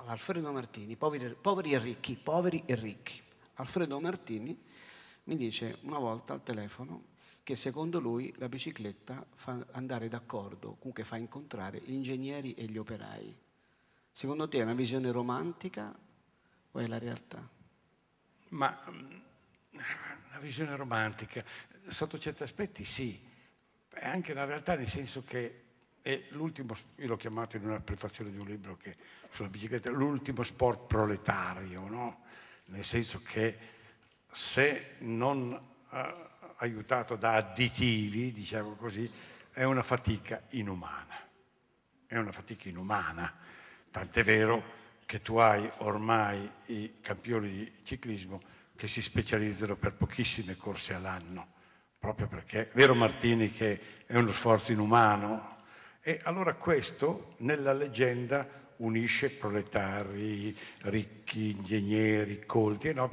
Alfredo Martini, poveri, poveri e ricchi, poveri e ricchi. Alfredo Martini mi dice una volta al telefono che secondo lui la bicicletta fa andare d'accordo, comunque fa incontrare gli ingegneri e gli operai. Secondo te è una visione romantica o è la realtà? Ma una mm, visione romantica, sotto certi aspetti sì, è anche una realtà nel senso che e l'ultimo, io l'ho chiamato in una prefazione di un libro che, sulla bicicletta, l'ultimo sport proletario, no? nel senso che se non eh, aiutato da additivi, diciamo così, è una fatica inumana, è una fatica inumana, tant'è vero che tu hai ormai i campioni di ciclismo che si specializzano per pochissime corse all'anno, proprio perché, è vero Martini che è uno sforzo inumano, e allora questo nella leggenda unisce proletari, ricchi, ingegneri, colti e nobili.